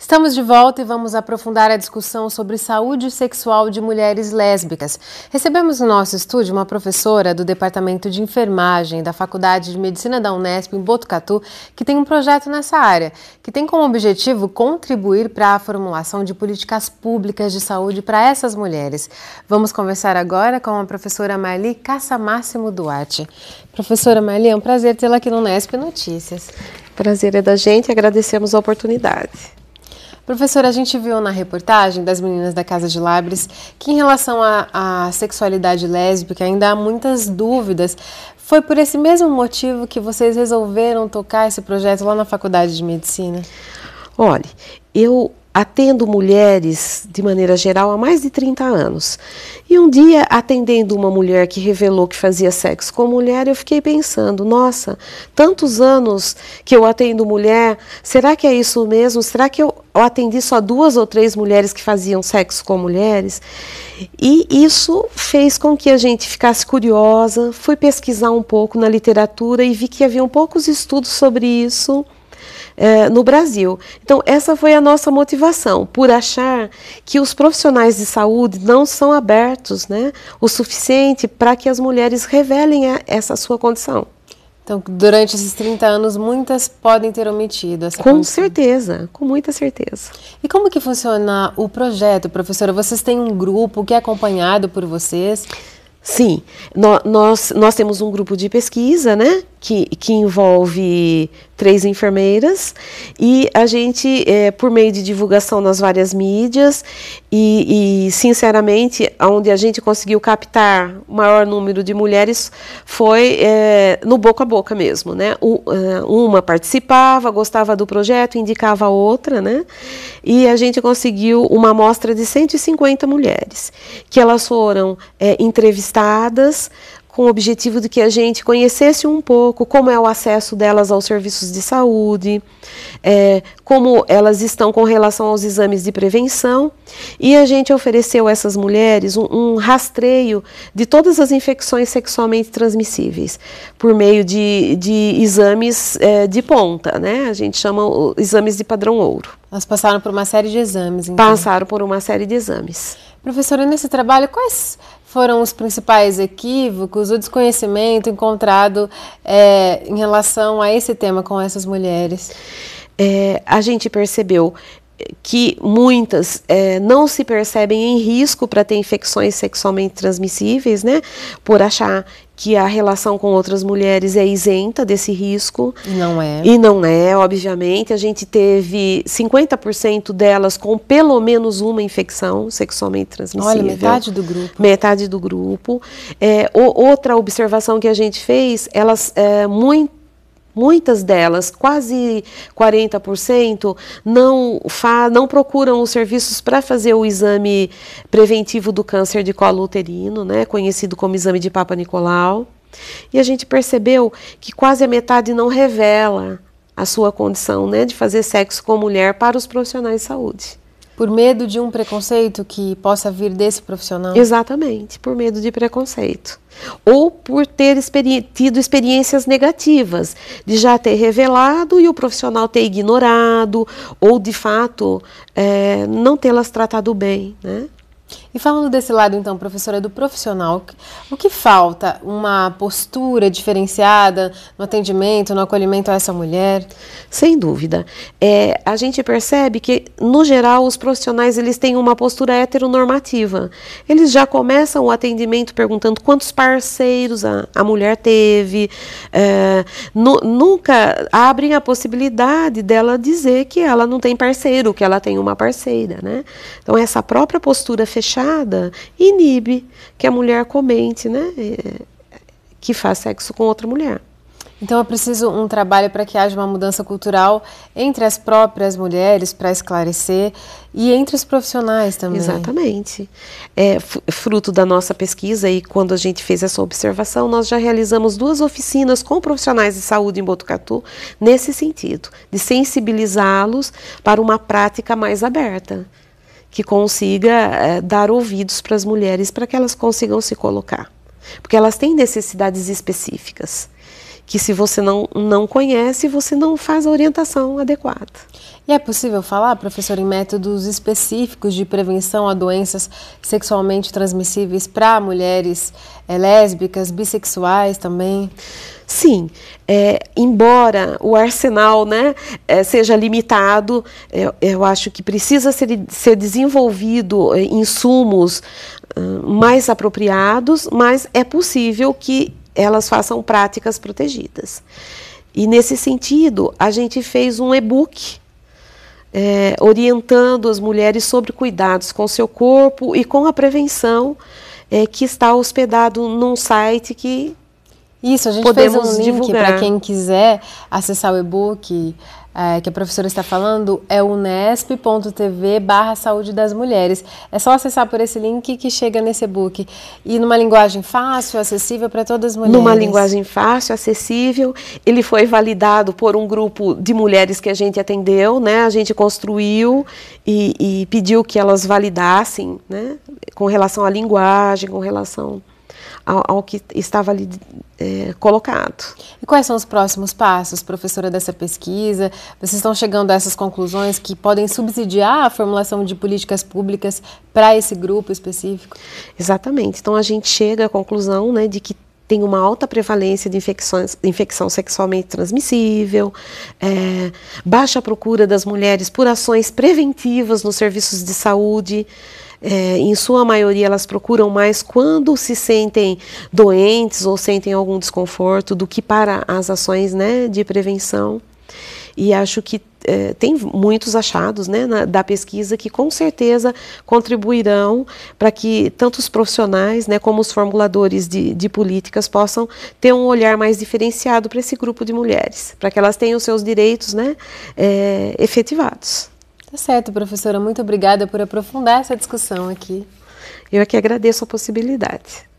Estamos de volta e vamos aprofundar a discussão sobre saúde sexual de mulheres lésbicas. Recebemos no nosso estúdio uma professora do Departamento de Enfermagem da Faculdade de Medicina da Unesp em Botucatu, que tem um projeto nessa área, que tem como objetivo contribuir para a formulação de políticas públicas de saúde para essas mulheres. Vamos conversar agora com a professora Marli Caça-Máximo Duarte. Professora Marli, é um prazer tê-la aqui no Unesp Notícias. Prazer é da gente, agradecemos a oportunidade. Professora, a gente viu na reportagem das meninas da Casa de Labres que, em relação à sexualidade lésbica, ainda há muitas dúvidas. Foi por esse mesmo motivo que vocês resolveram tocar esse projeto lá na Faculdade de Medicina? Olha, eu atendo mulheres de maneira geral há mais de 30 anos. E um dia, atendendo uma mulher que revelou que fazia sexo com mulher, eu fiquei pensando: nossa, tantos anos que eu atendo mulher, será que é isso mesmo? Será que eu atendi só duas ou três mulheres que faziam sexo com mulheres? E isso fez com que a gente ficasse curiosa, fui pesquisar um pouco na literatura e vi que haviam poucos estudos sobre isso é, no Brasil. Então, essa foi a nossa motivação, por achar que os profissionais de saúde não são abertos né, o suficiente para que as mulheres revelem a, essa sua condição. Então, durante esses 30 anos, muitas podem ter omitido essa Com condição. certeza, com muita certeza. E como que funciona o projeto, professora? Vocês têm um grupo que é acompanhado por vocês? Sim, nós, nós, nós temos um grupo de pesquisa, né, que, que envolve três enfermeiras, e a gente, é, por meio de divulgação nas várias mídias, e, e, sinceramente, onde a gente conseguiu captar o maior número de mulheres foi é, no boca a boca mesmo, né? É, uma participava, gostava do projeto, indicava a outra, né? E a gente conseguiu uma amostra de 150 mulheres, que elas foram é, entrevistadas, com o objetivo de que a gente conhecesse um pouco como é o acesso delas aos serviços de saúde, é, como elas estão com relação aos exames de prevenção, e a gente ofereceu a essas mulheres um, um rastreio de todas as infecções sexualmente transmissíveis por meio de, de exames é, de ponta, né? A gente chama exames de padrão ouro. Elas passaram por uma série de exames, então. Passaram por uma série de exames. Professora, nesse trabalho, quais foram os principais equívocos, o desconhecimento encontrado é, em relação a esse tema com essas mulheres? É, a gente percebeu que muitas é, não se percebem em risco para ter infecções sexualmente transmissíveis, né? Por achar que a relação com outras mulheres é isenta desse risco. E não é. E não é, obviamente. A gente teve 50% delas com pelo menos uma infecção sexualmente transmissível. Olha, metade do grupo. Metade do grupo. É, outra observação que a gente fez, elas é, muito Muitas delas, quase 40%, não, não procuram os serviços para fazer o exame preventivo do câncer de colo uterino, né, conhecido como exame de Papa Nicolau. E a gente percebeu que quase a metade não revela a sua condição né, de fazer sexo com mulher para os profissionais de saúde. Por medo de um preconceito que possa vir desse profissional? Exatamente, por medo de preconceito. Ou por ter experi tido experiências negativas, de já ter revelado e o profissional ter ignorado, ou de fato é, não tê-las tratado bem. Né? E falando desse lado, então, professora, do profissional, o que falta? Uma postura diferenciada no atendimento, no acolhimento a essa mulher? Sem dúvida. É, a gente percebe que, no geral, os profissionais eles têm uma postura heteronormativa. Eles já começam o atendimento perguntando quantos parceiros a, a mulher teve. É, nu, nunca abrem a possibilidade dela dizer que ela não tem parceiro, que ela tem uma parceira. Né? Então, essa própria postura fechada fechada inibe que a mulher comente, né? Que faz sexo com outra mulher. Então é preciso um trabalho para que haja uma mudança cultural entre as próprias mulheres para esclarecer e entre os profissionais também. Exatamente. É fruto da nossa pesquisa e quando a gente fez essa observação, nós já realizamos duas oficinas com profissionais de saúde em Botucatu nesse sentido, de sensibilizá-los para uma prática mais aberta que consiga é, dar ouvidos para as mulheres para que elas consigam se colocar, porque elas têm necessidades específicas que se você não, não conhece, você não faz a orientação adequada. E é possível falar, professor, em métodos específicos de prevenção a doenças sexualmente transmissíveis para mulheres é, lésbicas, bissexuais também? Sim, é, embora o arsenal né, é, seja limitado, é, eu acho que precisa ser, ser desenvolvido é, insumos ah, mais apropriados, mas é possível que elas façam práticas protegidas. E nesse sentido, a gente fez um e-book é, orientando as mulheres sobre cuidados com seu corpo e com a prevenção é, que está hospedado num site que isso, a gente podemos fez um link para quem quiser acessar o e-book, é, que a professora está falando é unesp.tv barra saúde das mulheres. É só acessar por esse link que chega nesse e-book. E numa linguagem fácil, acessível para todas as mulheres. Numa linguagem fácil, acessível. Ele foi validado por um grupo de mulheres que a gente atendeu, né? A gente construiu e, e pediu que elas validassem, né? Com relação à linguagem, com relação ao, ao que estava ali é, colocado. E quais são os próximos passos, professora, dessa pesquisa? Vocês estão chegando a essas conclusões que podem subsidiar a formulação de políticas públicas para esse grupo específico? Exatamente. Então a gente chega à conclusão né, de que tem uma alta prevalência de infecções, infecção sexualmente transmissível, é, baixa procura das mulheres por ações preventivas nos serviços de saúde é, em sua maioria, elas procuram mais quando se sentem doentes ou sentem algum desconforto do que para as ações né, de prevenção. E acho que é, tem muitos achados né, na, da pesquisa que com certeza contribuirão para que tanto os profissionais né, como os formuladores de, de políticas possam ter um olhar mais diferenciado para esse grupo de mulheres, para que elas tenham seus direitos né, é, efetivados. Tá certo, professora. Muito obrigada por aprofundar essa discussão aqui. Eu é que agradeço a possibilidade.